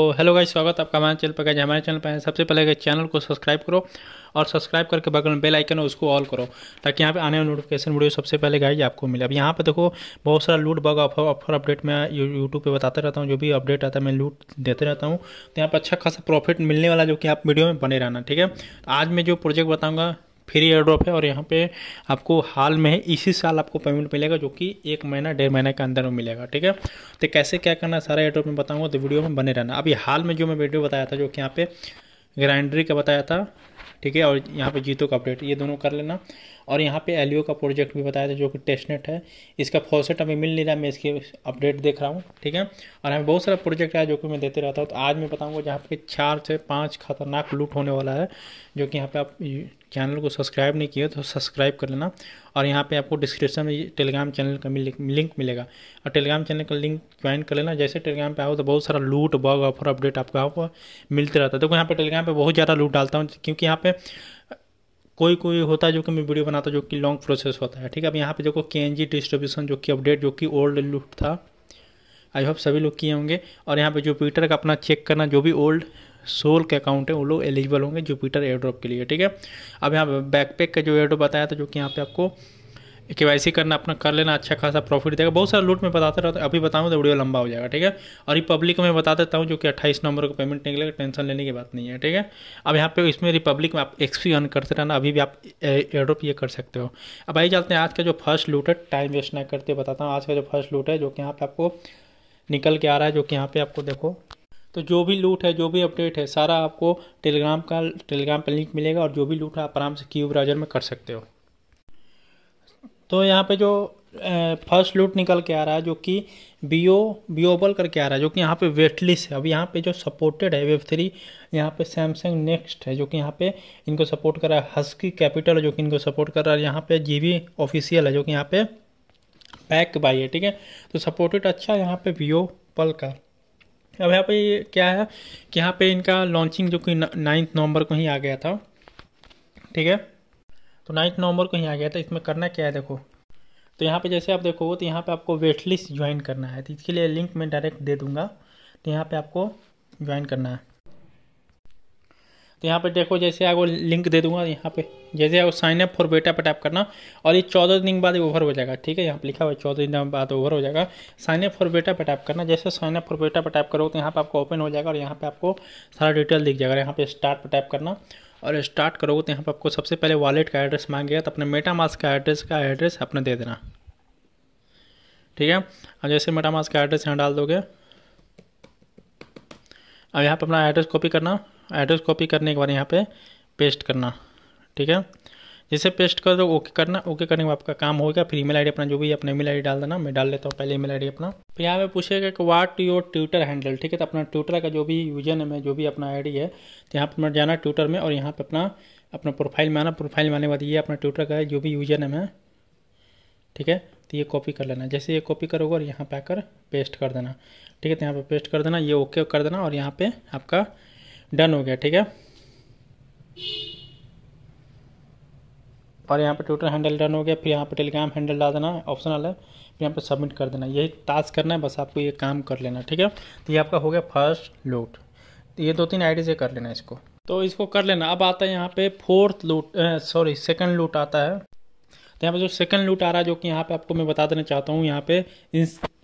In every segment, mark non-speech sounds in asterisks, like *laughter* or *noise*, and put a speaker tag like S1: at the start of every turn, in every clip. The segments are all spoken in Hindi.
S1: तो हेलो गाइस स्वागत आपका हमारे चैनल पर गाइज हमारे चैनल पर सबसे पहले गाइज चैनल को सब्सक्राइब करो और सब्सक्राइब करके बगल में बेल आइकन है उसको ऑल करो ताकि यहाँ पे आने वाले नोटिफिकेशन वीडियो सबसे पहले गाइस आपको मिले अब यहाँ पे देखो बहुत सारा लूट बग ऑफर ऑफर अपडेट मैं यूट्यूब पर बताते रहता हूँ जो भी अपडेट आता है मैं लूट देते रहता हूँ तो यहाँ पर अच्छा खासा प्रॉफिट मिलने वाला जो कि आप वीडियो में बने रहना ठीक है आज मैं जो प्रोजेक्ट बताऊँगा फ्री एयर ड्रॉप है और यहाँ पे आपको हाल में इसी साल आपको पेमेंट मिलेगा जो कि एक महीना डेढ़ महीना के अंदर में मिलेगा ठीक है तो कैसे क्या करना सारा एयर ड्रॉप में बताऊँगा तो वीडियो में बने रहना अभी हाल में जो मैं वीडियो बताया था जो कि यहाँ पे ग्राइंडरी का बताया था ठीक है और यहाँ पे जीतो का अपडेट ये दोनों कर लेना और यहाँ पे एल का प्रोजेक्ट भी बताया था जो कि टेस्टनेट है इसका फॉसेट हमें मिल नहीं रहा मैं इसकी अपडेट देख रहा हूँ ठीक है और हमें बहुत सारा प्रोजेक्ट आया जो कि मैं देते रहता हूँ तो आज मैं बताऊँगा जहाँ पे चार से पाँच खतरनाक लूट होने वाला है जो कि यहाँ पर आप चैनल को सब्सक्राइब नहीं किया तो सब्सक्राइब कर लेना और यहाँ पे आपको डिस्क्रिप्शन में टेलीग्राम चैनल का मिल, लिंक मिलेगा और टेलीग्राम चैनल का लिंक ज्वाइन कर लेना जैसे टेलीग्राम पे आओ तो बहुत सारा लूट बग ऑफर अपडेट आपको यहाँ पर मिलते रहता है देखो तो यहाँ पे टेलीग्राम पे बहुत ज़्यादा लूट डालता हूँ क्योंकि यहाँ पे कोई कोई होता है जो कि मैं वीडियो बनाता जो कि लॉन्ग प्रोसेस होता है ठीक है अब यहाँ पे देखो के एन जी डिस्ट्रीब्यूशन जो कि अपडेट जो कि ओल्ड लूट था आई होप सभी लोग किए होंगे और यहाँ पे जुपीटर का अपना चेक करना जो भी ओल्ड सोल के अकाउंट है वो लोग एलिजिबल होंगे जुपीटर एयर ड्रॉप के लिए ठीक है अब यहाँ पे बैकपैक का जो एयर ड्रॉप बताया था जो कि यहाँ पे आपको के वाई सी करना अपना कर लेना अच्छा खासा प्रॉफिट देगा बहुत सारा लूट में बताता रहता है अभी बताऊँ तो वीडियो लंबा हो जाएगा ठीक है और रिपब्लिक में बता देता हूँ जो कि अट्ठाईस नंबर को पेमेंट निकलेगा टेंशन लेने की बात नहीं है ठीक है अब यहाँ पे इसमें रिपब्लिक में आप एक्सपी अन करते रहना अभी भी आप एड्रोप ये कर सकते हो अब आई चलते हैं आज का जो फर्स्ट लूट है टाइम वेस्ट ना करते बताता हूँ आज का जो फर्स्ट लूट है जो कि यहाँ पर आपको निकल के आ रहा है जो कि यहाँ पर आपको देखो तो जो भी लूट है जो भी अपडेट है सारा आपको टेलीग्राम का टेलीग्राम पर लिंक मिलेगा और जो भी लूट है आप आराम से क्यूब ब्राउजर में कर सकते हो तो यहाँ पे जो फर्स्ट लूट निकल के आ रहा है जो कि बीओ बीओबल करके आ रहा है जो कि यहाँ पे वेटलिस है अब यहाँ पे जो सपोर्टेड है वेब थ्री यहाँ पे सैमसंग नेक्स्ट है जो कि यहाँ पे इनको सपोर्ट कर रहा है हस्की कैपिटल है जो कि इनको सपोर्ट कर रहा है यहाँ पे जीवी ऑफिशियल है जो कि यहाँ पे पैक बाई है ठीक है तो सपोर्टेड अच्छा है यहाँ पे वीओ पल का अब यहाँ पे क्या है कि यहाँ पे इनका लॉन्चिंग जो कि नाइन्थ नवंबर को ही आ गया था ठीक है तो नाइन्थ नवंबर को यहाँ आ गया था इसमें करना क्या है देखो तो यहाँ पे जैसे आप देखोगे तो यहाँ पे आपको वेट लिस्ट ज्वाइन करना है तो इसके लिए लिंक मैं डायरेक्ट दे दूँगा तो यहाँ पे आपको ज्वाइन करना है तो यहाँ पे देखो जैसे आपको लिंक दे दूंगा यहाँ पे जैसे आपको साइन अप फॉर बेटा पर टाइप करना और ये चौदह दिन बाद ओवर हो जाएगा ठीक है यहाँ पे लिखा हुआ है चौदह दिन बाद ओवर हो जाएगा साइन अप फॉर बेटा पर टाइप करना जैसे साइन अप फॉर बेटा पर टाइप करोगे तो यहाँ पे आपको ओपन हो जाएगा और यहाँ पे आपको सारा डिटेल दिख जाएगा यहाँ पे स्टार्ट पर टाइप करना और स्टार्ट करोगे तो यहाँ पर आपको सबसे पहले वॉलेट का एड्रेस मांगेगा तो अपने मेटा मास्क का एड्रेस का एड्रेस अपने दे देना ठीक है अब जैसे मेटा मास्क का एड्रेस यहाँ डाल दोगे अब यहाँ पर अपना एड्रेस कॉपी करना एड्रेस कॉपी करने के बाद यहाँ पे पेस्ट करना ठीक है जैसे पेस्ट कर दो ओके करना ओके करने में आपका काम होगा फिर ईमेल आईडी अपना जो भी अपना ईमेल आईडी डाल देना मैं डाल लेता हूँ पहले ईमेल आईडी अपना फिर यहाँ पे पूछेगा कि वाट योर ट्विटर हैंडल ठीक है तो अपना ट्विटर का जो भी यूजर नेम है जो भी अपना आईडी है तो यहाँ पर मैं जाना ट्विटर में और यहाँ पर अपना अपना प्रोफाइल में आना प्रोफाइल में आने के बाद ये अपना ट्विटर का जो भी यूजर नेम है ठीक है तो ये कॉपी कर लेना जैसे ये कॉपी करोगे और यहाँ पर आकर पेस्ट कर देना ठीक है तो यहाँ पर पेस्ट कर देना ये ओके कर देना और यहाँ पर आपका डन हो गया ठीक है और यहाँ पे ट्विटर हैंडल डन हो गया फिर यहाँ पे टेलीग्राम हैंडल डाल देना ऑप्शनल है फिर यहाँ पे सबमिट कर देना यही टास्क करना है बस आपको ये काम कर लेना ठीक है तो ये आपका हो गया फर्स्ट लूट तो ये दो तीन आईडी से कर लेना इसको तो इसको कर लेना अब आता है यहाँ पे फोर्थ लूट सॉरी सेकंड लूट आता है तो यहाँ पर जो सेकंड लूट आ रहा है जो कि यहाँ पे आपको मैं बता देना चाहता हूँ यहाँ पे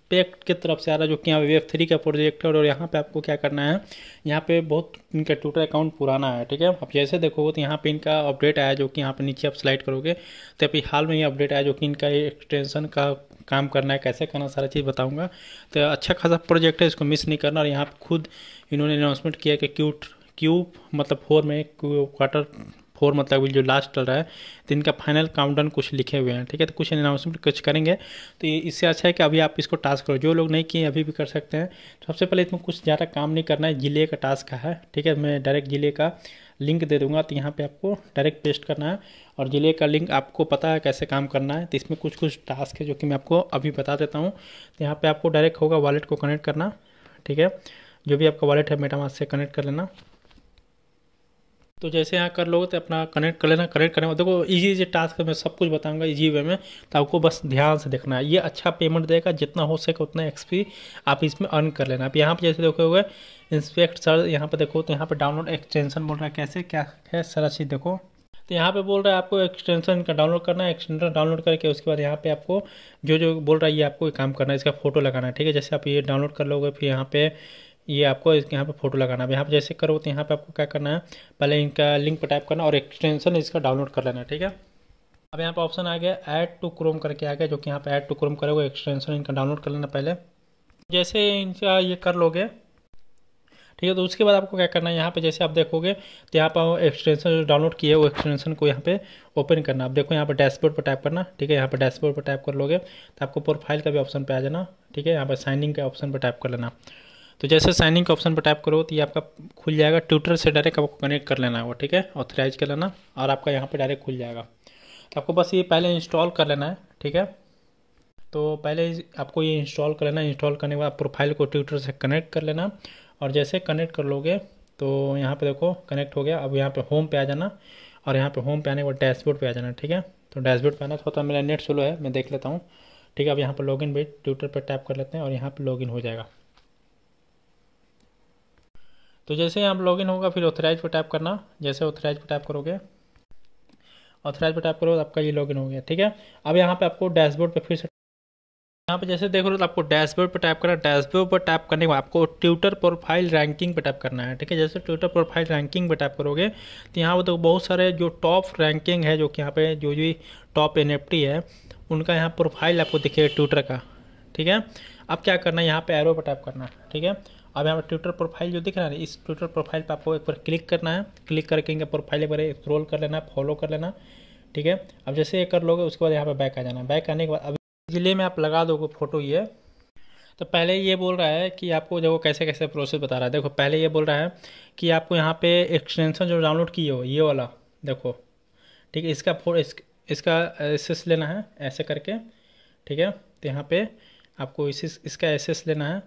S1: पेक्ट की तरफ से आ रहा है जो कि यहाँ वेब थ्री का प्रोजेक्ट है और यहाँ पे आपको क्या करना है यहाँ पे बहुत इनका ट्विटर अकाउंट पुराना है ठीक है आप जैसे देखोगे तो यहाँ पे इनका अपडेट आया जो कि यहाँ पे नीचे आप स्लाइड करोगे तो अभी हाल में ये अपडेट आया जो कि इनका एक्सटेंशन का काम करना है कैसे करना सारा चीज़ बताऊँगा तो अच्छा खासा प्रोजेक्ट है इसको मिस नहीं करना और यहाँ पर खुद इन्होंने अनाउंसमेंट किया कि क्यूट क्यूब मतलब फोर में क्वार्टर फोर मतलब जो लास्ट चल रहा है तो इनका फाइनल काउंटडाउन कुछ लिखे हुए हैं ठीक है तो कुछ अनाउंसमेंट कुछ करेंगे तो इससे अच्छा है कि अभी आप इसको टास्क करो जो लोग नहीं किए अभी भी कर सकते हैं तो सबसे पहले इसमें कुछ ज़्यादा काम नहीं करना है जिले का टास्क का है ठीक है मैं डायरेक्ट जिले का लिंक दे दूंगा तो यहाँ पे आपको डायरेक्ट पेस्ट करना है और जिले का लिंक आपको पता है कैसे काम करना है तो इसमें कुछ कुछ टास्क है जो कि मैं आपको अभी बता देता हूँ तो यहाँ पे आपको डायरेक्ट होगा वॉलेट को कनेक्ट करना ठीक है जो भी आपका वॉलेट है मेटामास से कनेक्ट कर लेना तो जैसे यहाँ कर लोगे तो अपना कनेक्ट कर लेना कनेक्ट करने देखो इजी इजी टास्क मैं सब कुछ बताऊंगा इजी वे में तो आपको बस ध्यान से देखना है ये अच्छा पेमेंट देगा जितना हो सके उतना एक्सपी आप इसमें अर्न कर लेना आप यहाँ पर जैसे देखोगे इंस्पेक्ट सर यहाँ पर देखो तो यहाँ पर डाउनलोड एक्सटेंशन बोल रहा है कैसे क्या है सारा चीज़ देखो तो यहाँ पे बोल रहा है आपको एक्सटेंशन का डाउनलोड करना है एक्सटेंशन डाउनलोड करके उसके बाद यहाँ पे आपको जो जो बोल रहा है ये आपको काम करना है इसका फोटो लगाना है ठीक है जैसे आप ये डाउनलोड कर लोगे फिर यहाँ पे ये आपको इसके यहाँ पे फ़ोटो लगाना है यहाँ पर जैसे करो तो यहाँ पे आपको क्या करना है पहले इनका लिंक पर टाइप करना और एक्सटेंशन इसका डाउनलोड कर लेना ठीक है अब यहाँ पर ऑप्शन आ गया ऐड टू क्रोम करके आ गया जो कि यहाँ पर ऐड टू क्रोम करोगे एक्सटेंशन इनका डाउनलोड कर लेना पहले जैसे इनका ये कर लोगे ठीक है तो उसके बाद आपको क्या करना है यहाँ पे जैसे आप देखोगे तो यहाँ पर एक्सटेंशन जो डाउनलोड किए वो एक्सटेंशन को यहाँ पे ओपन करना आप देखो यहाँ पर डैशबोर्ड पर टाइप करना ठीक है यहाँ पर डैशबोर्ड पर टाइप कर लोगे तो आपको प्रोफाइल का भी ऑप्शन पे आ जाना ठीक है यहाँ पर साइनिंग के ऑप्शन पर टाइप कर लेना तो जैसे साइनिंग के ऑप्शन पर टाइप करो तो ये आपका खुल जाएगा ट्विटर से डायरेक्ट आपको कनेक्ट कर लेना होगा ठीक है ऑथराइज कर लेना और आपका यहाँ पर डायरेक्ट खुल जाएगा तो आपको बस ये पहले इंस्टॉल कर लेना है ठीक है तो पहले आपको ये इंस्टॉल कर लेना इंस्टॉल करने के बाद प्रोफाइल को ट्विटर से कनेक्ट कर लेना और जैसे कनेक्ट कर लोगे तो यहाँ पे देखो कनेक्ट हो गया अब यहाँ पे होम पे आ जाना और यहाँ पे होम पे आने के बाद डैशबोर्ड पे आ जाना ठीक है तो डैशबोर्ड पे आना थोड़ा मेरा नेट स्लो है मैं देख लेता हूँ ठीक है अब यहाँ पर लॉगिन भी ट्विटर पर टैप कर लेते हैं और यहाँ पर लॉगिन हो जाएगा तो जैसे आप लॉगिन होगा फिर ऑथराइज पर टैप करना जैसे ऑथराइज पर टैप करोगे ऑथराइज पर टैप करो तो आपका ये लॉगिन हो गया ठीक है अब यहाँ पे आपको डैशबोर्ड पे फिर से यहाँ पे जैसे देख रहे हो तो आपको डैशबोर्ड पर टैप करना डैशबोर्ड पर टैप करने के बाद आपको ट्विटर प्रोफाइल रैंकिंग पर टैप करना है ठीक है जैसे ट्विटर प्रोफाइल रैंकिंग पर टैप करोगे तो यहाँ पर तो बहुत सारे जो टॉप रैंकिंग है जो कि यहाँ पे जो भी टॉप एन है उनका यहाँ प्रोफाइल आपको दिखेगा ट्विटर का ठीक है अब क्या करना है यहाँ पर एरो पर टैप करना ठीक है अब यहाँ पर ट्विटर प्रोफाइल जो दिख रहा है इस ट्विटर प्रोफाइल पर आपको एक बार क्लिक करना है क्लिक करके इनके प्रोफाइल एक बार स्क्रोल कर लेना फॉलो कर लेना ठीक है अब जैसे ये कर लोगे उसके बाद यहाँ पर बैक आ जाना बैक आने के बाद अब जिले में आप लगा दोगे फोटो ये तो पहले ये बोल रहा है कि आपको देखो कैसे कैसे प्रोसेस बता रहा है देखो पहले ये बोल रहा है कि आपको यहाँ पे एक्सटेंशन जो डाउनलोड किए हो ये वाला देखो ठीक है इसका फो इस, इसका एसेस लेना है ऐसे करके ठीक है तो यहाँ पे आपको इसी इसका एसेस लेना है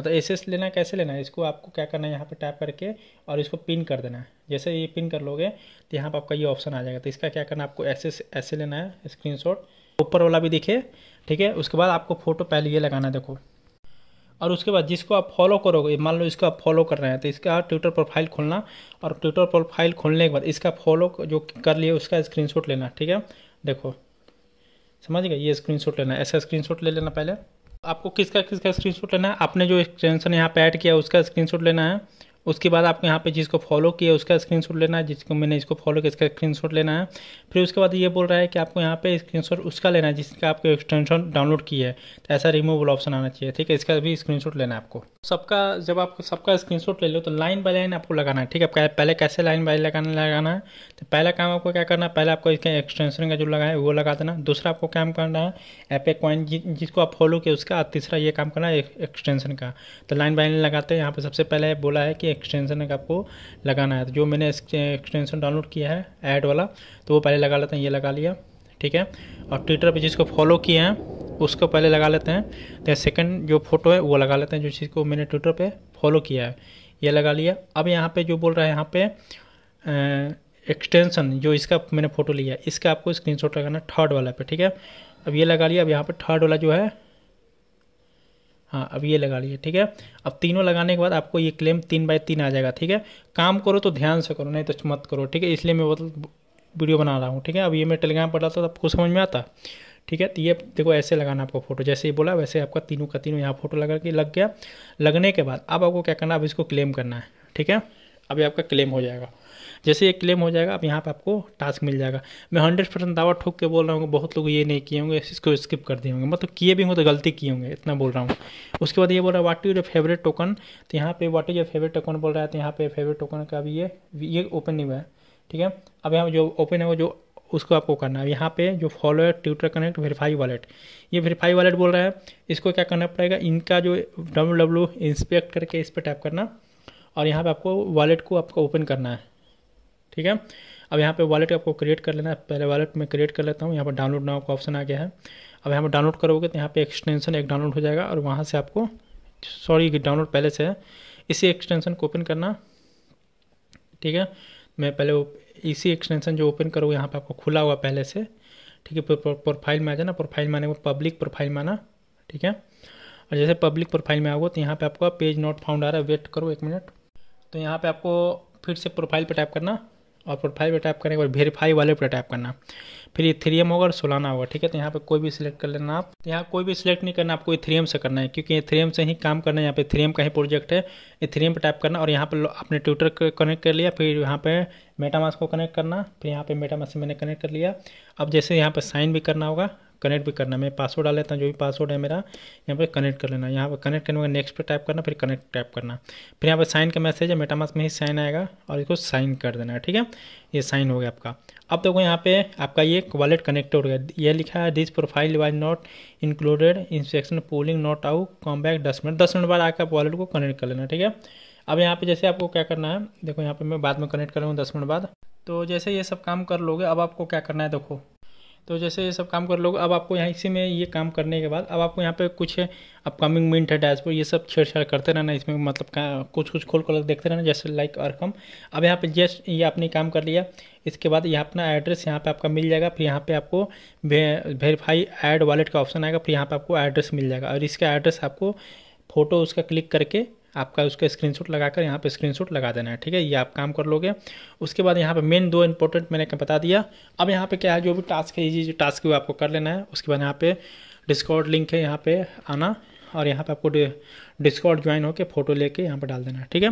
S1: मतलब एस एस लेना कैसे लेना है इसको आपको क्या करना है यहाँ पे टैप करके और इसको पिन कर देना है जैसे ये पिन कर लोगे तो यहाँ पर आपका ये ऑप्शन आ जाएगा तो इसका क्या करना है आपको एस ऐसे लेना है स्क्रीन ऊपर वाला भी दिखे ठीक है उसके बाद आपको फ़ोटो पहले ये लगाना है देखो और उसके बाद जिसको आप फॉलो करोगे मान लो इसको आप फॉलो कर रहे हैं तो इसका ट्विटर प्रोफाइल खोलना और ट्विटर प्रोफाइल खोलने के बाद इसका फॉलो जो कर लिए उसका स्क्रीनशॉट लेना ठीक है देखो समझ गए ये स्क्रीनशॉट लेना ऐसा स्क्रीनशॉट ले लेना पहले आपको किसका किसका स्क्रीनशॉट लेना है आपने जो एक्सटेंशन यहाँ पे ऐड किया उसका स्क्रीनशॉट लेना है उसके बाद आपको यहाँ पे जिसको फॉलो किया उसका स्क्रीनशॉट लेना है जिसको मैंने इसको फॉलो किया इसका स्क्रीनशॉट लेना है फिर उसके बाद ये बोल रहा है कि आपको यहाँ पे स्क्रीनशॉट उसका लेना है जिसका आपको एक्सटेंशन डाउनलोड किया है तो ऐसा रिमूवल ऑप्शन आना चाहिए ठीक है इसका भी शॉट लेना है आपको सबका जब आपको सबका स्क्रीनशॉट ले लो तो लाइन बाई लाइन आपको लगाना है ठीक है पहले कैसे लाइन बाई लगाना लगाना है तो पहला काम आपको क्या करना है पहले आपको इसका एक्सटेंशन का जो लगा है वो लगा देना दूसरा आपको काम करना है एपे कॉइन जिसको आप फॉलो किया उसका तीसरा ये काम करना है एक्सटेंशन का तो लाइन बाई लाइन लगाते हैं यहाँ पर सबसे पहले बोला है कि एक्सटेंशन एक आपको लगाना है तो जो मैंने एक्सटेंशन डाउनलोड किया है ऐड वाला तो वो पहले लगा लेते हैं ये लगा लिया ठीक है और ट्विटर पे जिसको फॉलो किया है उसको पहले लगा लेते हैं तो सेकंड जो फोटो है वो लगा लेते हैं जो चीज़ को मैंने ट्विटर पे फॉलो किया है ये लगा लिया अब यहाँ पे जो बोल रहा है यहाँ पे एक्सटेंशन जो इसका मैंने फ़ोटो लिया इसका आपको स्क्रीनशॉट लगाना थर्ड वाला पे ठीक है अब ये लगा लिया अब यहाँ पे थर्ड वाला जो है हाँ अब ये लगा लीजिए ठीक है अब तीनों लगाने के बाद आपको ये क्लेम तीन बाई तीन आ जाएगा ठीक है काम करो तो ध्यान से करो नहीं तो मत करो ठीक है इसलिए मैं बहुत वीडियो बना रहा हूँ ठीक है अब ये मैं टेलीग्राम पर डालता तो आपको समझ में आता ठीक है तो ये देखो ऐसे लगाना आपको फोटो जैसे ही बोला वैसे आपका तीनों का तीनों यहाँ फोटो लगा के लग गया लगने के बाद अब आपको क्या करना अब इसको क्लेम करना है ठीक है अभी आपका क्लेम हो जाएगा जैसे ये क्लेम हो जाएगा अब यहाँ पर आपको टास्क मिल जाएगा मैं हंड्रेड परसेंट दावा ठोक के बोल रहा हूँ बहुत लोग ये नहीं किए होंगे इसको स्किप कर दिए होंगे मतलब किए भी होंगे तो गलती किए होंगे इतना बोल रहा हूँ उसके बाद ये बोल रहा है what is your favourite token तो यहाँ पे what is your favourite token बोल रहा है तो यहाँ पे फेवरेट टोकन का अभी ये ये ओपन नहीं हुआ है ठीक है अब यहाँ जो ओपन है वो जो उसको आपको करना है यहाँ पे जो फॉलो है ट्विटर कनेक्ट वेरीफाई वॉलेट ये वेरीफाई वॉलेट बोल रहा है इसको क्या करना पड़ेगा इनका जो डब्ल्यू डब्ल्यू इंस्पेक्ट करके इस पर टैप करना और यहाँ पे आपको वॉलेट को आपको ओपन करना है ठीक है अब यहाँ पे वॉलेट आपको क्रिएट कर लेना है पहले वॉलेट में क्रिएट कर लेता हूँ यहाँ पर डाउनलोड नाउ का ऑप्शन आ गया है अब यहाँ पर डाउनलोड करोगे तो यहाँ पे एक्सटेंशन एक डाउनलोड हो जाएगा और वहाँ से आपको सॉरी डाउनलोड पहले से है इसी एक्सटेंशन को ओपन करना ठीक है मैं पहले इसी एक्सटेंशन जो ओपन करूँ यहाँ पर आपको खुला हुआ पहले से ठीक है प्रोफाइल में आ जाना प्रोफाइल में आने को पब्लिक प्रोफाइल में आना ठीक है और जैसे पब्लिक प्रोफाइल में आओगे तो यहाँ पे आपका पेज नॉट फाउंड आ रहा है वेट करो एक मिनट तो यहाँ पे आपको फिर से प्रोफाइल पर टाइप करना और प्रोफाइल पर टाइप करेंगे और वेरीफाई वाले पर टाइप करना फिर इथेरियम होगा और सोलाना होगा ठीक है तो यहाँ पे कोई भी सिलेक्ट कर लेना आप यहाँ कोई भी सिलेक्ट नहीं करना आपको इथेरियम से करना है क्योंकि इथेरियम से ही काम करना है यहाँ पे इथेरियम का ही प्रोजेक्ट है इथेरियम पर टाइप करना और यहाँ पर आपने ट्विटर को कनेक्ट कर लिया फिर यहाँ पे मेटामास को कनेक्ट करना फिर यहाँ पे मेटामास से मैंने कनेक्ट कर लिया अब जैसे यहाँ पर साइन भी करना होगा कनेक्ट भी करना है मैं पासवर्ड डाल लेता हूँ जो भी पासवर्ड है मेरा यहाँ पर कनेक्ट कर लेना यहाँ पर कनेक्ट करने के नेक्स्ट पर टाइप करना फिर कनेक्ट टाइप करना फिर यहाँ पर साइन का मैसेज है मेटामास में ही साइन आएगा और इसको साइन कर देना है ठीक है ये साइन हो गया आपका अब देखो तो यहाँ पे आपका ये वॉलेट कनेक्ट हो गया ये लिखा है this profile wise not included inspection polling not out come back दस मिनट दस मिनट बाद आकर आप वॉलेट को कनेक्ट कर लेना ठीक है अब यहाँ पे जैसे आपको क्या करना है देखो यहाँ पे मैं बाद में कनेक्ट कर लूँगा दस मिनट बाद तो जैसे ये सब काम कर लोगे अब आपको क्या करना है देखो तो जैसे ये सब काम कर लोगे अब आपको यहाँ इसी में ये काम करने के बाद अब आपको यहाँ पे कुछ अपकमिंग मिनट है डैशबोर्ड ये सब छेड़छाड़ करते रहना इसमें मतलब कुछ कुछ खोल खोल देखते रहना जैसे लाइक और कम अब यहाँ पे जस्ट ये आपने काम कर लिया इसके बाद यहाँ अपना एड्रेस यहाँ पे आपका मिल जाएगा फिर यहाँ पे आपको वेरीफाई एड वॉलेट का ऑप्शन आएगा फिर यहाँ पर आपको एड्रेस मिल जाएगा और इसका एड्रेस आपको फ़ोटो उसका क्लिक करके आपका उसका स्क्रीनशॉट लगाकर यहाँ पे स्क्रीनशॉट लगा देना है ठीक है ये आप काम कर लोगे उसके बाद यहाँ पे मेन दो इंपॉर्टेंट मैंने बता दिया अब यहाँ पे क्या है जो भी टास्क है ये जो टास्क है वो आपको कर लेना है उसके बाद यहाँ पे डिस्काउंट लिंक है यहाँ पे आना और यहाँ पे आपको डिस्कॉर्ड ज्वाइन होकर फोटो लेके यहाँ पर डाल देना ठीक है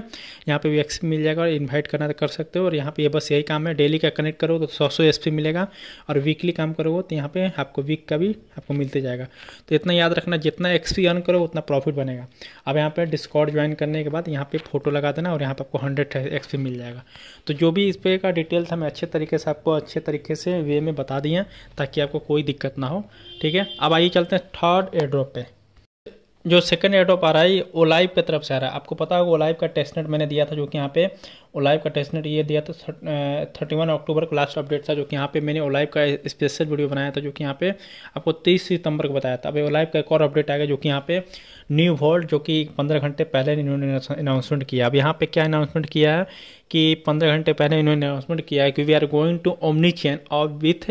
S1: यहाँ पे भी एक्स मिल जाएगा और इनवाइट करना कर सकते हो और यहाँ पे ये बस यही काम है डेली का कनेक्ट करोगे तो सौ सौ एस मिलेगा और वीकली काम करोगे तो यहाँ पे आपको वीक का भी आपको मिलते जाएगा तो इतना याद रखना जितना एक्स अर्न करो उतना प्रॉफिट बनेगा अब यहाँ पर डिस्कॉर्ड ज्वाइन करने के बाद यहाँ पर फोटो लगा देना और यहाँ पर आपको हंड्रेड एक्स मिल जाएगा तो जो भी इस पे का डिटेल्स हमें अच्छे तरीके से आपको अच्छे तरीके से वे में बता दिए ताकि आपको कोई दिक्कत ना हो ठीक है अब आइए चलते हैं थर्ड एयर ड्रॉप पर जो सेकंड एड ऑफ आ रहा है ओलाइव की तरफ से आ रहा है आपको पता होगा ओलाइव का टेस्टनेट मैंने दिया था जो कि यहाँ पे ओलाइव का टेस्टनेट ये दिया था थर्टी वन अक्टूबर का लास्ट अपडेट था जो कि यहाँ पे मैंने ओलाइव का स्पेशल वीडियो बनाया था जो कि यहाँ पे आपको तेईस सितंबर को बताया था अभी ओलाइव का एक और अपडेट आएगा जो कि यहाँ पे न्यू वर्ल्ड जो कि पंद्रह घंटे पहले इन्होंने अनाउंसमेंट किया अब यहाँ पे क्या अनाउंसमेंट किया है कि पंद्रह घंटे पहले इन्होंने अनाउंसमेंट किया है कि we are going to omni chain और विथ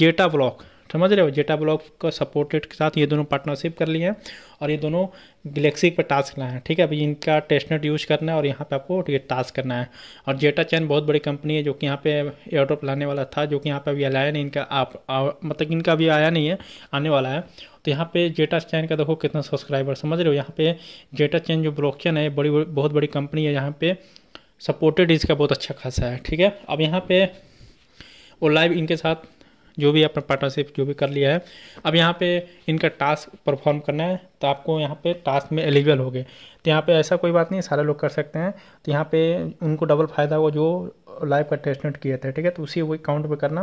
S1: जेटा ब्लॉक समझ रहे हो जेटा ब्लॉक का सपोर्टेड के साथ ये दोनों पार्टनरशिप कर लिए हैं और ये दोनों गलेक्सी पर टास्क लाए हैं ठीक है अभी इनका टेस्टनेट यूज़ करना है और यहाँ पे आपको ये टास्क करना है और जेटा चैन बहुत बड़ी कंपनी है जो कि यहाँ पे एयरड्रॉप लाने वाला था जो कि यहाँ पे अभी लाया नहीं इनका आप आ, मतलब इनका अभी आया नहीं है आने वाला है तो यहाँ पे जेटा चैन का देखो कितना सब्सक्राइबर समझ रहे हो यहाँ पे जेटा चैन जो चैन है बड़ी बहुत बड़ी कंपनी है यहाँ पे सपोर्टेड इसका बहुत अच्छा खासा है ठीक है अब यहाँ पे वो लाइव इनके साथ जो भी आपने पार्टनरशिप जो भी कर लिया है अब यहाँ पे इनका टास्क परफॉर्म करना है तो आपको यहाँ पे टास्क में एलिजिबल हो गए तो यहाँ पे ऐसा कोई बात नहीं सारे लोग कर सकते हैं तो यहाँ पे उनको डबल फ़ायदा हुआ जो लाइव का नोट किया था ठीक है तो उसी वही काउंट पर करना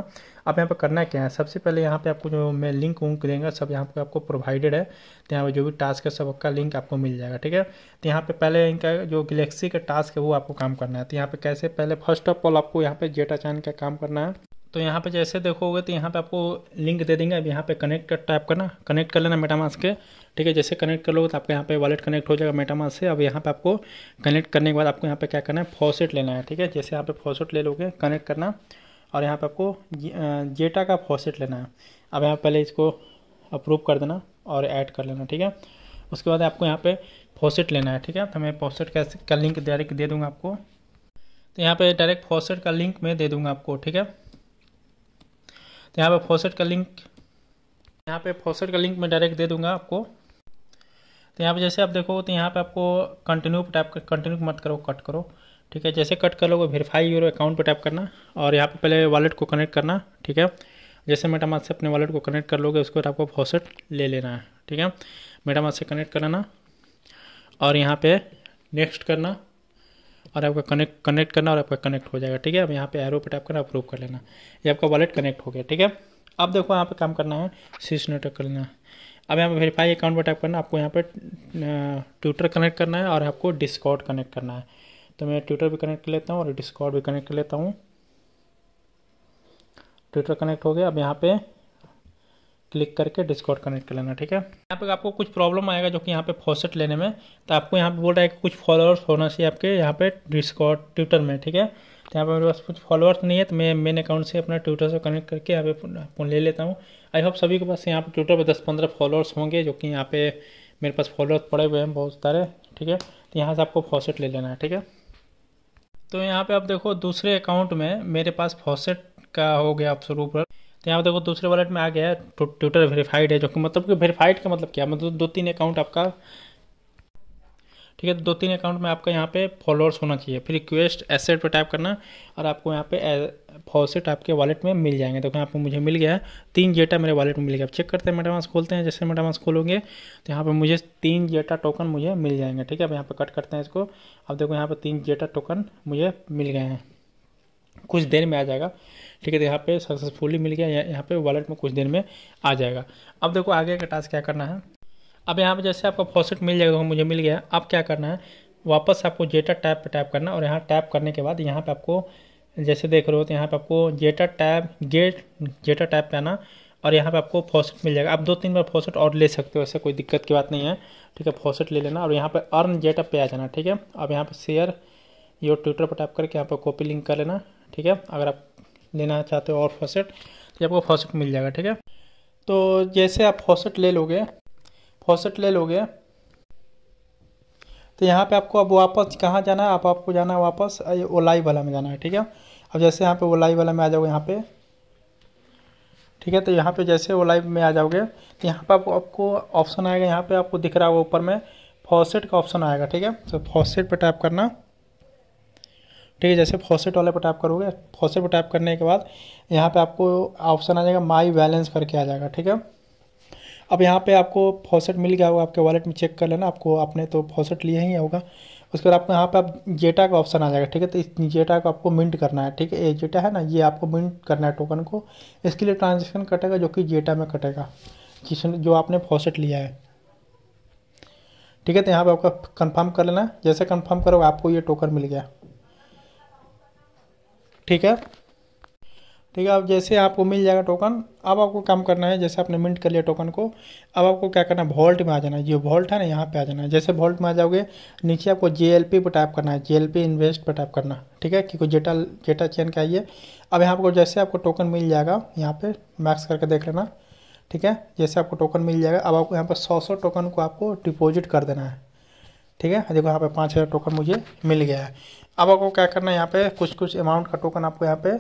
S1: अब यहाँ पर करना क्या है सबसे पहले यहाँ पर आपको जो मैं लिंक वंक देंगे सब यहाँ पे आपको प्रोवाइडेड है तो यहाँ पर जो भी टास्क है सबका लिंक आपको मिल जाएगा ठीक है तो यहाँ पर पहले इनका जो गलेक्सी का टास्क है वो आपको काम करना है तो यहाँ पर कैसे पहले फर्स्ट ऑफ ऑल आपको यहाँ पर जेटा चैन का काम करना है तो यहाँ पे जैसे देखोगे तो यहाँ पे आपको लिंक दे देंगे अब यहाँ पे कनेक्ट कर टाइप करना कनेक्ट कर लेना मेटामास के ठीक है जैसे कनेक्ट कर लोगे तो आपके यहाँ पे वॉलेट कनेक्ट हो जाएगा मेटामास से अब यहाँ पे आपको कनेक्ट करने के बाद आपको यहाँ पे क्या करना है फॉसेट लेना है ठीक है जैसे यहाँ पे फॉसेट ले लोगे कनेक्ट करना और यहाँ पर आपको जेटा का फॉसेट लेना है अब यहाँ पहले इसको अप्रूव कर देना और ऐड कर लेना ठीक है उसके बाद आपको यहाँ पर फॉसेट लेना है ठीक है तो मैं फॉसेट का लिंक डायरेक्ट दे दूँगा आपको तो यहाँ पे डायरेक्ट फॉसेट का लिंक मैं दे दूँगा आपको ठीक है तो यहाँ पे फोसेट का लिंक यहाँ पे फोसेट का लिंक मैं डायरेक्ट दे दूंगा आपको तो यहाँ पे जैसे आप देखो तो यहाँ पे आपको कंटिन्यू टाइप कर कंटिन्यू मत करो कट करो ठीक है जैसे कट कर लोगे वेरीफाई योर अकाउंट पे टाइप करना और यहाँ पे पहले वॉलेट को कनेक्ट करना ठीक है जैसे मेटामास से अपने वॉलेट को कनेक्ट कर लोगे उसके बाद आपको फॉसेट ले लेना है ठीक है मेटामास से कनेक्ट कराना और यहाँ पे नेक्स्ट करना और आपका कनेक्ट कनेक्ट करना और आपका कनेक्ट हो जाएगा ठीक है अब यहाँ पे एरो पर टैप करना अप्रूव कर लेना ये आपका वॉलेट कनेक्ट हो गया ठीक है अब देखो यहाँ पे काम करना है सीस नेटवर्क कर लेना अब यहाँ पे वेरीफाई अकाउंट पर टैप करना आपको यहाँ पर ट्विटर कनेक्ट करना है और आपको डिस्काउट कनेक्ट करना है तो मैं ट्विटर भी कनेक्ट कर लेता हूँ और डिस्काउट भी कनेक्ट कर लेता हूँ ट्विटर कनेक्ट हो गया अब यहाँ पर क्लिक करके डिस्कॉर्ड कनेक्ट कर लेना ठीक है यहाँ पे आपको कुछ प्रॉब्लम आएगा जो कि यहाँ पे फॉसेट लेने में तो आपको यहाँ पे बोल रहा है कि कुछ फॉलोअर्स होना चाहिए आपके यहाँ पे डिस्कॉर्ड ट्विटर में ठीक है तो यहाँ पे मेरे पास कुछ फॉलोअर्स नहीं है तो मैं मेन अकाउंट से अपना ट्विटर से कनेक्ट करके यहाँ पे फोन ले लेता हूँ आई होप सभी के पास यहाँ पे ट्विटर पर दस पंद्रह फॉलोअर्स होंगे जो कि यहाँ पे मेरे पास फॉलोअर्स पड़े हुए हैं बहुत सारे ठीक है तो यहाँ से आपको फॉसेट ले लेना है ठीक है तो यहाँ पे आप देखो दूसरे अकाउंट में मेरे पास फॉसेट का हो गया आप शुरू पर तो यहाँ पर देखो दूसरे वॉलेट में आ गया है ट्विटर तो वेरीफाइड है जो कि मतलब कि वेरीफाइड का मतलब क्या मतलब दो तीन अकाउंट आपका ठीक है तो दो तीन अकाउंट में आपका यहाँ पे फॉलोअर्स होना चाहिए फिर रिक्वेस्ट एसेट पर टाइप करना और आपको यहाँ पे फॉसेट eh, आपके वॉलेट में मिल जाएंगे देखो तो यहाँ पे मुझे मिल गया तीन जेटा मेरे वॉलेट में मिल गया चेक करते हैं मेटामास खोलते हैं जैसे मेटामास खोलोगे तो यहाँ पर मुझे तीन जेटा टोकन मुझे मिल जाएंगे ठीक है अब यहाँ पर कट करते हैं इसको अब देखो यहाँ पर तीन जेटा टोकन मुझे मिल गए हैं कुछ देर में आ जाएगा ठीक है तो यहाँ पे सक्सेसफुली मिल गया यहाँ पे वॉलेट में कुछ देर में आ जाएगा अब देखो आगे का टास्क क्या करना है अब यहाँ पे जैसे आपका फॉसेट मिल जाएगा मुझे मिल गया अब क्या करना है वापस आपको जेटा टैब पर टैप करना और यहाँ टैप करने के बाद यहाँ पर आपको जैसे देख रहे हो तो यहाँ पर आपको Zeta tab get Zeta tap पे आना और यहाँ पे आपको फॉसेट मिल जाएगा आप दो तीन बार फॉसेट और ले सकते हो ऐसे कोई दिक्कत की बात नहीं है ठीक है फॉसेट ले लेना और यहाँ पे अर्न जेटा पे आ जाना ठीक है अब यहाँ पे शेयर योर ट्विटर पर टाइप करके यहाँ पर कॉपी लिंक कर लेना ठीक है अगर आप लेना चाहते हो और फॉसेट तो आपको फॉसेट मिल जाएगा ठीक है तो जैसे आप फॉसेट ले लोगे फॉसेट ले लोगे तो यहाँ पे आपको अब वापस कहाँ जाना है आप आपको जाना है वापस ओलाई वाला में जाना है ठीक है अब जैसे यहाँ पे ओलाई वाला में आ जाओगे यहाँ पे ठीक है तो यहाँ पे जैसे ओलाई में आ जाओगे तो यहाँ पे आपको आपको ऑप्शन आएगा यहाँ पे आपको दिख रहा होगा ऊपर में फॉसेट का ऑप्शन आएगा ठीक है तो फॉसेट पे टाइप करना ठीक है जैसे फॉसेट वाले पर टैप करोगे फॉसेट पर टाइप करने के बाद यहाँ पे आपको ऑप्शन आ जाएगा माई बैलेंस करके आ जाएगा ठीक है अब यहाँ पे आपको फॉसेट मिल गया होगा आपके वॉलेट में चेक कर लेना आपको आपने तो फॉसेट लिया ही होगा उसके बाद आपको यहाँ पे आप जेटा का ऑप्शन आ जाएगा ठीक है तो इस जेटा को आपको मिंट करना है ठीक है ये जेटा है ना ये आपको मिंट करना है टोकन को इसके लिए ट्रांजेक्शन कटेगा जो कि जेटा में कटेगा जिस जो आपने फॉसेट लिया है ठीक है तो यहाँ पे आपका कंफर्म कर लेना है जैसे कंफर्म करोगे आपको ये टोकन मिल गया ठीक है ठीक है अब जैसे आपको मिल जाएगा टोकन अब आपको काम करना है जैसे आपने मिंट कर लिया टोकन को अब आपको क्या करना है वॉल्ट में आ जाना है जो वॉल्ट है ना यहाँ पे आ जाना है जैसे वॉल्ट में आ जाओगे नीचे आपको जे एल पी पर टाइप करना है जे एल पी इन्वेस्ट पर टाइप करना ठीक है क्योंकि जेटा जेटा चेन का आइए अब यहाँ पर जैसे आपको टोकन मिल जाएगा यहाँ पर मैक्स करके देख लेना ठीक है जैसे आपको टोकन मिल जाएगा अब आपको यहाँ पर सौ सौ टोकन को आपको डिपोज़िट कर देना है ठीक है देखो यहाँ पे पाँच हज़ार टोकन मुझे मिल गया है अब आपको क्या करना है यहाँ पे कुछ कुछ अमाउंट का टोकन आपको यहाँ पे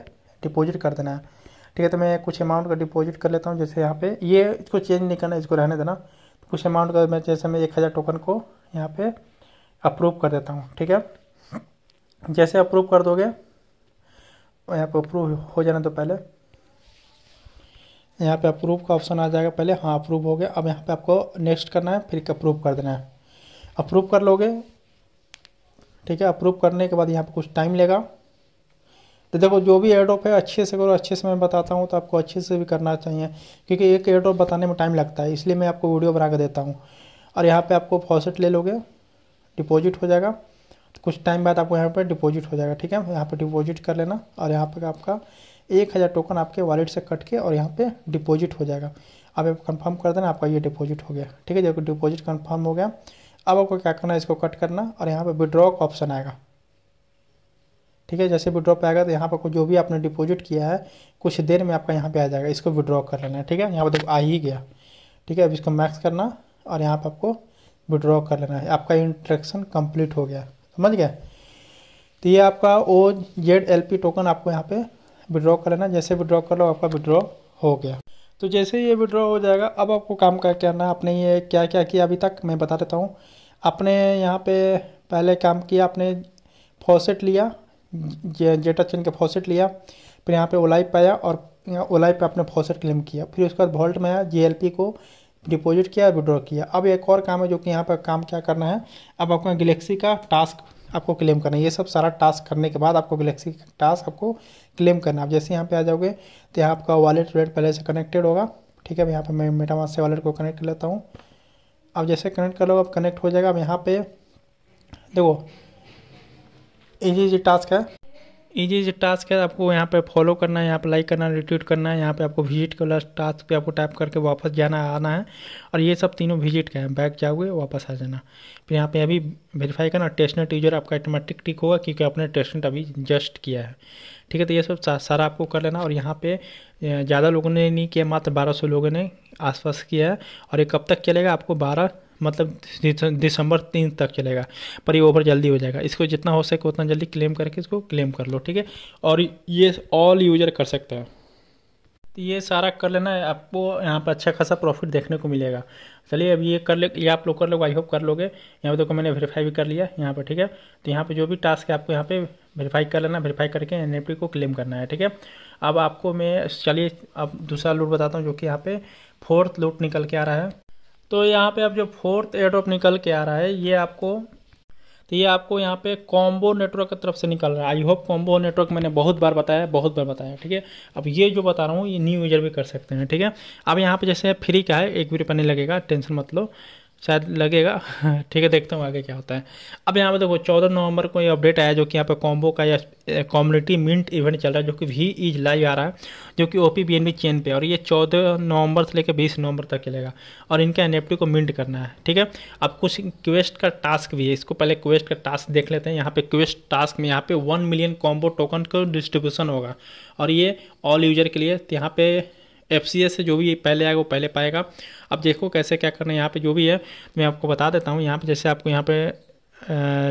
S1: डिपॉजिट कर देना है ठीक है तो मैं कुछ अमाउंट का डिपॉजिट कर लेता हूँ जैसे यहाँ पे ये इसको चेंज नहीं करना इसको रहने देना तो कुछ अमाउंट का मैं जैसे मैं एक हज़ार टोकन को यहाँ पर अप्रूव कर देता हूँ ठीक है जैसे अप्रूव कर दोगे यहाँ पर अप्रूव हो जाना तो पहले यहाँ पे अप्रूव का ऑप्शन आ जाएगा पहले हाँ अप्रूव हो गया अब यहाँ पे आपको नेक्स्ट करना है फिर अप्रूव कर देना है अप्रूव कर लोगे ठीक है अप्रूव करने के बाद यहाँ पर कुछ टाइम लेगा तो देखो जो भी एयरड्रॉप है अच्छे से करो अच्छे से मैं बताता हूँ तो आपको अच्छे से भी करना चाहिए क्योंकि एक एयरड्रॉप बताने में टाइम लगता है इसलिए मैं आपको वीडियो बना के देता हूँ और यहाँ पे आपको फॉसेट ले लोगे डिपॉजिट हो जाएगा तो कुछ टाइम बाद आपको यहाँ पर डिपॉजिट हो जाएगा ठीक है यहाँ पर डिपॉजिट कर लेना और यहाँ पर आपका एक हज़ार टोकन आपके वॉलेट से कट के और यहाँ पे डिपॉजिट हो जाएगा आप कंफर्म कर देना आपका ये डिपॉजिट हो गया ठीक है जब डिपॉजिट कंफर्म हो गया अब आपको क्या करना है इसको कट करना और यहाँ पर विड्रॉ का ऑप्शन आएगा ठीक है जैसे विड्रॉ पे आएगा तो यहाँ पर जो भी आपने डिपॉजिट किया है कुछ देर में आपका यहाँ पे आ जाएगा इसको विड्रॉ कर लेना है ठीक है यहाँ पर देखो आ ही गया ठीक है अब इसको मैक्स करना और यहाँ पर आपको विड्रॉ कर लेना है आपका इंट्रेक्शन कंप्लीट हो गया समझ गया तो ये आपका O Z L P token आपको यहाँ पे विड्रॉ कर लेना जैसे विड्रॉ कर लो आपका विड्रॉ हो गया तो जैसे ही ये विड्रॉ हो जाएगा अब आपको काम क्या करना है आपने ये क्या क्या किया अभी तक मैं बता देता हूँ आपने यहाँ पे पहले काम किया आपने फॉसेट लिया जे, जेटा चेन का फॉसेट लिया फिर यहाँ पे ओलाई पाया और ओलाई पे आपने फॉसेट क्लेम किया फिर उसके बाद वॉल्ट में आया जी को डिपॉजिट किया विड्रॉ किया अब एक और काम है जो कि यहाँ पर काम क्या करना है अब आपको गलेक्सी का टास्क आपको क्लेम करना है ये सब सारा टास्क करने के बाद आपको गलेक्सी का टास्क आपको क्लेम करना है आप जैसे यहाँ पे आ जाओगे तो यहाँ आपका वॉलेट वॉलेट पहले से कनेक्टेड होगा ठीक है अब यहाँ पर मैं मेटामास से वॉलेट को कनेक्ट कर लेता हूँ अब जैसे कनेक्ट कर लो अब कनेक्ट हो जाएगा अब यहाँ पे देखो ये जी टास्क है इजी टास्क है आपको यहाँ पे फॉलो करना है यहाँ पे लाइक करना है रिट्वीट करना है यहाँ पे आपको विजिट के लास्ट टास्क पे आपको टाइप करके वापस जाना आना है और ये सब तीनों विजिट का है बैक जाओगे वापस आ जाना फिर यहाँ पे अभी वेरीफाई करना टेस्टनेट यूजर आपका ऑटोमेटिक टिक होगा क्योंकि आपने टेस्टनेट अभी जस्ट किया है ठीक है तो ये सब सारा आपको कर लेना और यहाँ पर ज़्यादा लोगों ने नहीं किया मात्र बारह सौ लोगों ने आसपास किया है और ये कब तक चलेगा आपको बारह मतलब दिसंबर तीन तक चलेगा पर ये ओवर जल्दी हो जाएगा इसको जितना हो सके उतना जल्दी क्लेम करके इसको क्लेम कर लो ठीक है और ये ऑल यूजर कर सकते हैं तो ये सारा कर लेना है आपको यहाँ पर अच्छा खासा प्रॉफिट देखने को मिलेगा चलिए अब ये कर ले ये आप लोग कर लोग आई होप कर लोगे यहाँ पर देखो तो मैंने वेरीफाई भी कर लिया यहाँ पर ठीक है तो यहाँ पे जो भी टास्क है आपको यहाँ पे वेरीफाई कर लेना वेरीफाई करके एन को क्लेम करना है ठीक है अब आपको मैं चलिए अब दूसरा लूट बताता हूँ जो कि यहाँ पे फोर्थ लूट निकल के आ रहा है तो यहाँ पे अब जो फोर्थ एयरड्रॉप निकल के आ रहा है ये आपको तो ये आपको यहाँ पे कॉम्बो नेटवर्क की तरफ से निकल रहा है आई होप कॉम्बो नेटवर्क मैंने बहुत बार बताया बहुत बार बताया ठीक है अब ये जो बता रहा हूँ ये न्यू यूजर भी कर सकते हैं ठीक है अब यहाँ पे जैसे फ्री का है एक भी रुपया नहीं लगेगा टेंशन मत लो शायद लगेगा *laughs* ठीक है देखता हूँ आगे क्या होता है अब यहाँ पे देखो चौदह नवंबर को ये अपडेट आया जो कि यहाँ पे कॉम्बो का या कम्युनिटी मिंट इवेंट चल रहा है जो कि वी इज लाइव आ रहा है जो कि O P B N B chain पे और ये चौदह नवंबर से लेकर बीस नवंबर तक चलेगा और इनका एन को मिंट करना है ठीक है अब कुछ क्वेस्ट का टास्क भी है इसको पहले क्वेस्ट का टास्क देख लेते हैं यहाँ पे क्वेस्ट टास्क में यहाँ पे वन मिलियन कॉम्बो टोकन का डिस्ट्रीब्यूशन होगा और ये ऑल यूजर के लिए तो यहाँ पे एफ सी से जो भी पहले आएगा वो पहले पाएगा अब देखो कैसे क्या करना है यहाँ पर जो भी है तो मैं आपको बता देता हूँ यहाँ पर जैसे आपको यहाँ पर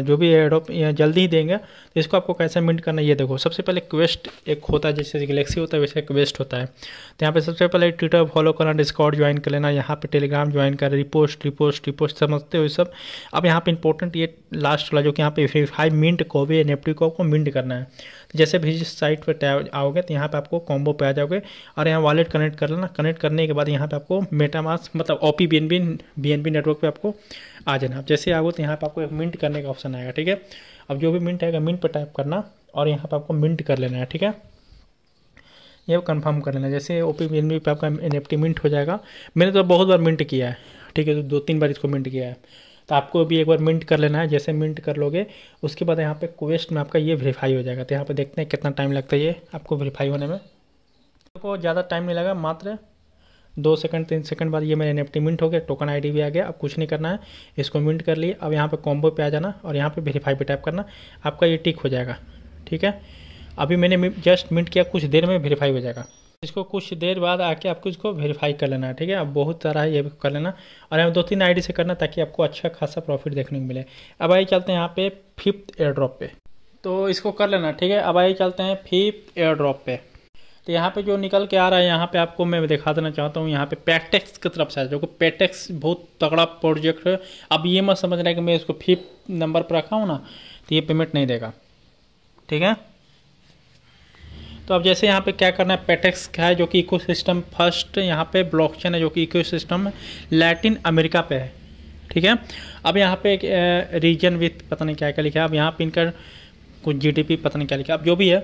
S1: जो भी एडोप जल्दी ही देंगे तो इसको आपको कैसे मिंट करना है ये देखो सबसे पहले क्वेस्ट एक होता है जैसे गलेक्सी होता है वैसे क्वेस्ट होता है तो यहाँ पे सबसे पहले ट्विटर फॉलो करना डिस्काउट ज्वाइन कर लेना यहाँ पे टेलीग्राम ज्वाइन कर रिपोस्ट रिपोस्ट रिपोस्ट समझते हो सब अब यहाँ पे इंपॉर्टेंट ये लास्ट वाला जो कि यहाँ पे फाइव मिंट को भी एन को मिंट करना है जैसे भी जिस साइट पर आओगे तो यहाँ पे आपको कॉम्बो पे आ जाओगे और यहाँ वॉलेट कनेक्ट कर लेना कनेक्ट करने के बाद यहाँ पे आपको मेटामास मतलब O P B N B B N B network पर आपको आ जाना आप जैसे आओगे तो यहाँ पर आपको एक मिनट करने का ऑप्शन आएगा ठीक है अब जो भी मिनट आएगा मिनट पर टाइप करना और यहाँ पर आपको मिनट कर लेना है ठीक है ये कंफर्म कर लेना जैसे ओ पी एन बी पे आपका एन एफ टी हो जाएगा मैंने तो बहुत बार मिंट किया है ठीक है तो दो तीन बार इसको मिंट किया है तो आपको भी एक बार मिंट कर लेना है जैसे मिंट कर लोगे उसके बाद यहाँ पे क्वेस्ट में आपका ये वेरीफाई हो जाएगा तो यहाँ पे देखते हैं कितना टाइम लगता है ये आपको वेरीफाई होने में आपको ज़्यादा टाइम नहीं लगा मात्र दो सेकंड तीन सेकंड बाद ये मेरे एन मिंट हो गया टोकन आईडी भी आ गया अब कुछ नहीं करना है इसको मिंट कर लिए अब यहाँ पे कॉम्बो पे आ जाना और यहाँ पे वेरीफाई पे टाइप करना आपका ये टिक हो जाएगा ठीक है अभी मैंने जस्ट मिंट किया कुछ देर में वेरीफाई हो जाएगा इसको कुछ देर बाद आके आपको इसको वेरीफाई कर लेना है ठीक है अब बहुत सारा है ये भी कर लेना और यहाँ दो तीन आईडी से करना ताकि आपको अच्छा खासा प्रॉफिट देखने को मिले अब आइए चलते हैं यहाँ पे फिफ्थ एयर ड्रॉप पे तो इसको कर लेना ठीक है अब आइए चलते हैं फिफ्थ एयर ड्रॉप पे तो यहाँ पे जो निकल के आ रहा है यहाँ पे आपको मैं दिखा देना चाहता हूँ यहाँ पे पेटेक्स की तरफ से आया जो कि पेटेक्स बहुत तगड़ा प्रोजेक्ट है अब ये मत समझना कि मैं इसको फिफ्थ नंबर पर रखा हूँ ना तो ये पेमेंट नहीं देगा ठीक है तो अब जैसे यहाँ पे क्या करना है पेटेक्स का है जो कि इको सिस्टम फर्स्ट यहाँ पे ब्लॉक चेन है जो कि इको सिस्टम लैटिन अमेरिका पे है ठीक है अब यहाँ पे एक रीजन विथ पता नहीं क्या क्या लिखा है अब यहाँ पे इनका कुछ जीडीपी पता नहीं क्या लिखा अब जो भी है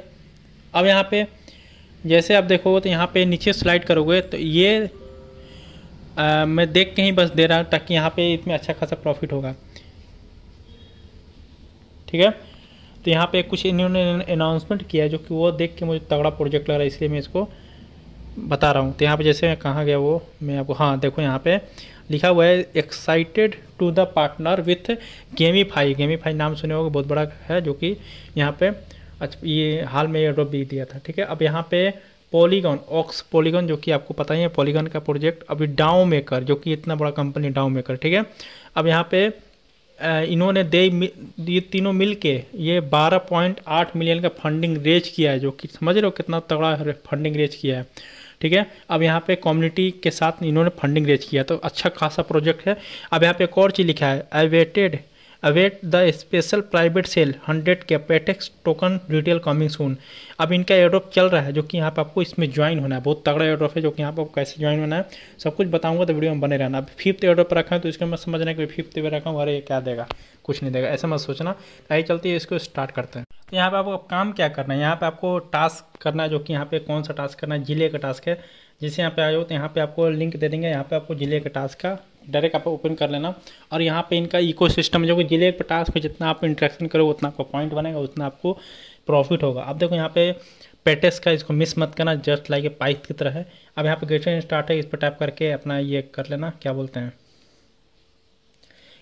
S1: अब यहाँ पे जैसे आप देखोगे तो यहाँ पे नीचे स्लाइड करोगे तो ये आ, मैं देख के ही बस दे रहा हूँ ताकि यहाँ पे इसमें अच्छा खासा प्रॉफिट होगा ठीक है तो यहाँ पे कुछ इन्होंने अनाउंसमेंट किया जो कि वो देख के मुझे तगड़ा प्रोजेक्ट लग रहा है इसलिए मैं इसको बता रहा हूँ तो यहाँ पे जैसे मैं कहाँ गया वो मैं आपको हाँ देखो यहाँ पे लिखा हुआ है excited to the partner with Gamify Gamify नाम सुने होगा बहुत बड़ा है जो कि यहाँ पे अच्छा ये हाल में ये ड्रॉप भी दिया था ठीक है अब यहाँ पे पॉलीगॉन ऑक्स पॉलीगॉन जो कि आपको पता ही है पॉलीगॉन का प्रोजेक्ट अभी डाउ मेकर जो कि इतना बड़ा कंपनी डाउ मेकर ठीक है अब यहाँ पे इन्होंने दे ये तीनों मिल के ये 12.8 मिलियन का फंडिंग रेज किया है जो कि समझ रहे हो कितना तगड़ा फंडिंग रेज किया है ठीक है अब यहाँ पे कम्युनिटी के साथ इन्होंने फंडिंग रेज किया तो अच्छा खासा प्रोजेक्ट है अब यहाँ पे एक और चीज़ लिखा है I waited await the special private sale hundred के Patex token retail coming soon अब इनका एयरड्रॉप चल रहा है जो कि यहाँ पर आपको इसमें ज्वाइन होना है बहुत तगड़ा एयरड्रॉप है जो कि यहाँ पर कैसे ज्वाइन होना है सब कुछ बताऊँगा तो वीडियो में बने रहना अब फिफ्थ एयरड्रॉप रखा है तो इसके मैं समझना कि फिफ्थ पे रखा हूँ अरे ये क्या देगा कुछ नहीं देगा ऐसा मत सोचना आई चलती है इसको स्टार्ट करते हैं तो यहाँ पर आपको काम क्या करना है यहाँ पर आपको टास्क करना है जो कि यहाँ पे कौन सा टास्क करना है जिले का टास्क है जैसे यहाँ पे आए हो तो यहाँ पे आपको लिंक दे देंगे यहाँ पे आपको जिले के टास्क का डायरेक्ट आप ओपन कर लेना और यहाँ पे इनका इको सिस्टम जो कि जिले के टास्क में जितना आप इंट्रैक्शन करोगे उतना आपको पॉइंट बनेगा उतना आपको प्रॉफिट होगा अब देखो यहाँ पे पेटेस का इसको मिस मत करना जस्ट लाइक ए पाइथ की तरह है अब यहाँ पे गेटर स्टार्ट है इस पर टाइप करके अपना ये कर लेना क्या बोलते हैं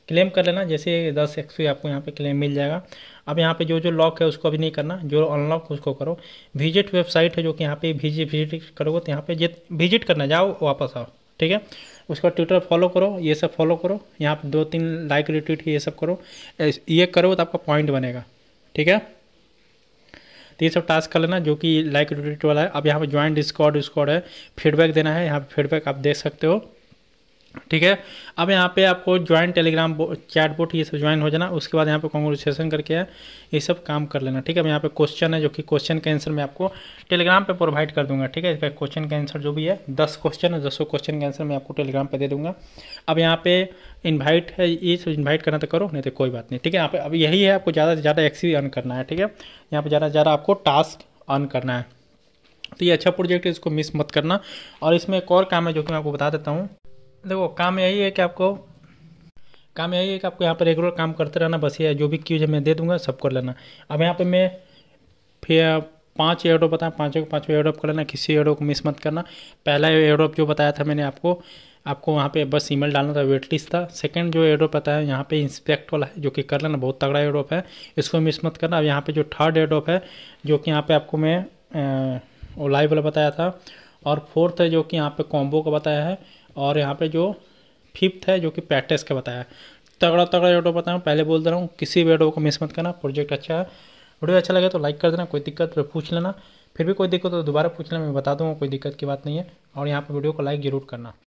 S1: क्लेम कर लेना जैसे दस एक्स आपको यहाँ पे क्लेम मिल जाएगा अब यहाँ पे जो जो लॉक है उसको अभी नहीं करना जो अनलॉक उसको करो विजिट वेबसाइट है जो कि यहाँ पे विजिट विजिट करोगे तो यहाँ पे विजिट करना जाओ वापस आओ ठीक है उसका ट्विटर फॉलो करो ये सब फॉलो करो यहाँ पे दो तीन लाइक रिट्वीट ये सब करो ये करो तो आपका पॉइंट बनेगा ठीक है तो ये सब टास्क कर लेना जो कि लाइक रिट्वीट वाला है अब यहाँ पे ज्वाइंट डिस्कॉर्ड डिस्कॉर्ड है फीडबैक देना है यहाँ पे फीडबैक आप देख सकते हो ठीक है अब यहाँ पे आपको ज्वाइन टेलीग्राम चैट बोट ये सब ज्वाइन हो जाना उसके बाद यहाँ पे कॉन्वर्सेशन करके ये सब काम कर लेना ठीक है अब यहाँ पे क्वेश्चन है जो कि क्वेश्चन का आंसर मैं आपको टेलीग्राम पे प्रोवाइड कर दूंगा ठीक है इसका क्वेश्चन का आंसर जो भी है दस क्वेश्चन है दसों क्वेश्चन का आंसर मैं आपको टेलीग्राम पर दे दूंगा अब यहाँ पे इन्वाइट है ये सब इन्वाइट करना तो करो नहीं तो कोई बात नहीं ठीक है यहाँ पे अब यही है आपको ज़्यादा से ज़्यादा एक्सी अर्न करना है ठीक है यहाँ पर ज़्यादा से ज़्यादा आपको टास्क अर्न करना है तो ये अच्छा प्रोजेक्ट है इसको मिस मत करना और इसमें एक और काम है जो कि मैं आपको बता देता हूँ देखो काम यही है कि आपको काम यही है कि आपको यहाँ पर रेगुलर काम करते रहना बस ये जो भी क्यूज है मैं दे दूंगा सब कर लेना अब यहाँ पे मैं फिर पांच एयरड्रॉप बताया पाँचों को पाँचों एयरड्रॉप कर लेना किसी एयरड्रॉप को मिस मत करना पहला एयरड्रॉप जो बताया था मैंने आपको आपको वहाँ पे बस ईमेल डालना था वेट लिस्ट था सेकंड जो एयरड्रॉप बताया है यहाँ पे इंस्पेक्ट वाला है जो कि कर लेना बहुत तगड़ा एयरड्रॉप है इसको मिस मत करना अब यहाँ पे जो थर्ड एयरड्रॉप है जो कि यहाँ पे आपको मैं ओलाई वाला बताया था और फोर्थ है जो कि यहाँ पे कॉम्बो का बताया है और यहाँ पे जो फिफ्थ है जो कि प्रैक्टिस का बताया तगड़ा तगड़ा वीडियो बताया पहले बोल दे रहा हूँ किसी वीडियो को मिस मत करना प्रोजेक्ट अच्छा है वीडियो अच्छा लगे तो लाइक कर देना कोई दिक्कत तो पूछ लेना फिर भी कोई दिक्कत तो दोबारा पूछ लेना मैं बता दूँगा कोई दिक्कत की बात नहीं है और यहाँ पर वीडियो को लाइक ज़रूर करना